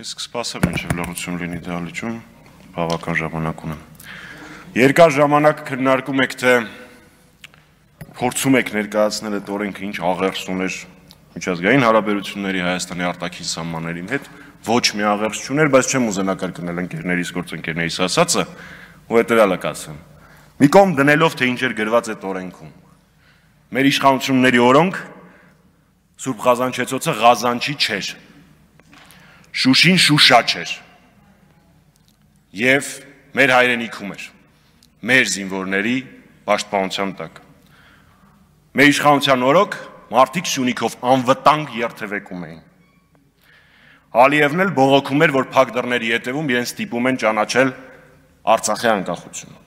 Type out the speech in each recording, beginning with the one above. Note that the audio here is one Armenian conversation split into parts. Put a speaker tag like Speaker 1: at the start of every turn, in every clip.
Speaker 1: Ես կսպասեմ մինչև լրություն լինի դահլիճում, բավական ժամանակ ունեմ։ Երկար ժամանակ քննարկում եք, թե փորձում եք ներկայացնել այդ օրենքը ինչ աղերս ուներ միջազգային հարաբերությունների Հայաստանի արտաքին սահմաններին հետ, ոչ մի աղերս չուներ, բայց չեմ ուզենա կրկնել ընկերներիս գործընկերներիս ասածը, ու հետեւյալը կասեմ։ Մի կողմ դնելով թե ինչ էր գրված այդ օրենքում։ Մեր իշխանությունների օրոնք Սուրբ Ղազանչեցոցը Ղազանչի չէր Շուշին Շուշա չէր։ Եվ մեր հայրենիքում էր։ Մեր զինվորների պաշտպանության տակ։ Մեր իշխանության օրոք մարդիկ Սյունիքով անվտանգ երթևեկում էին։ Ալիևն էլ բողոքում էր, որ փակ դռների հետևում իրենց ստիպում են ճանաչել Արցախի անկախությունը։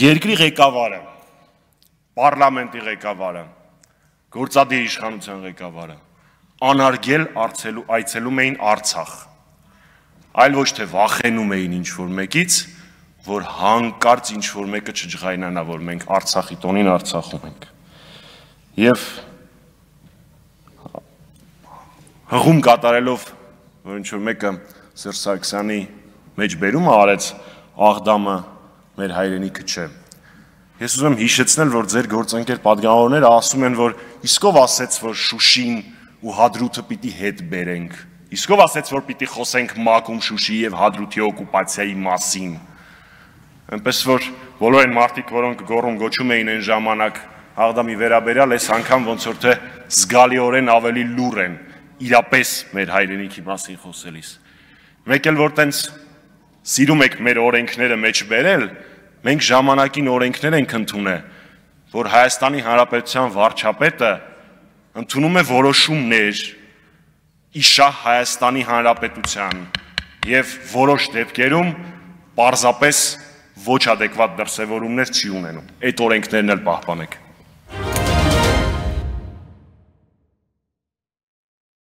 Speaker 1: Երկրի ղեկավարը, parlamenti ղեկավարը, գործադիր իշխանության ղեկավարը անարգել արցելու այցելում էին Արցախ։ Այլ ոչ թե վախենում էին ինչ որ մեկից, որ հանկարծ ինչ որ մեկը չջղայնանա, որ մենք Արցախի տոնին Արցախում ենք։ Եվ հղում կատարելով, որ ինչ որ մեկը Սերժ Սարգսյանի մեջբերումը արեց Աղդամը մեր հայրենիքը չէ։ Ես ուզում եմ հիշեցնել, որ ձեր գործընկեր падգամավորները ասում են, որ իսկով ասեց, որ Շուշին ու հադրութը պիտի հետ բերենք։ Իսկ ով ասեց, որ պիտի խոսենք Մակում Շուշի եւ հադրութի օկուպացիայի մասին։ Այնպես որ բոլոր այն մարդիկ, որոնք գոռում գոչում էին այն ժամանակ Աղդամի վերաբերյալ, այս անգամ ոնց որ թե զգալիորեն ավելի լուր են իրապես մեր հայրենիքի մասին խոսելիս։ Մեկ էլ որ տենց սիրում եք մեր օրենքները մեջ բերել, մենք ժամանակին օրենքներ ենք ընդունել, որ Հայաստանի Հանրապետության վարչապետը ընդունում է որոշումներ իշա Հայաստանի Հանրապետության եւ որոշ դեպքերում պարզապես ոչ adekvat դրսևորումներ չի ունենում։ Այդ օրենքներն էլ պահպանեք։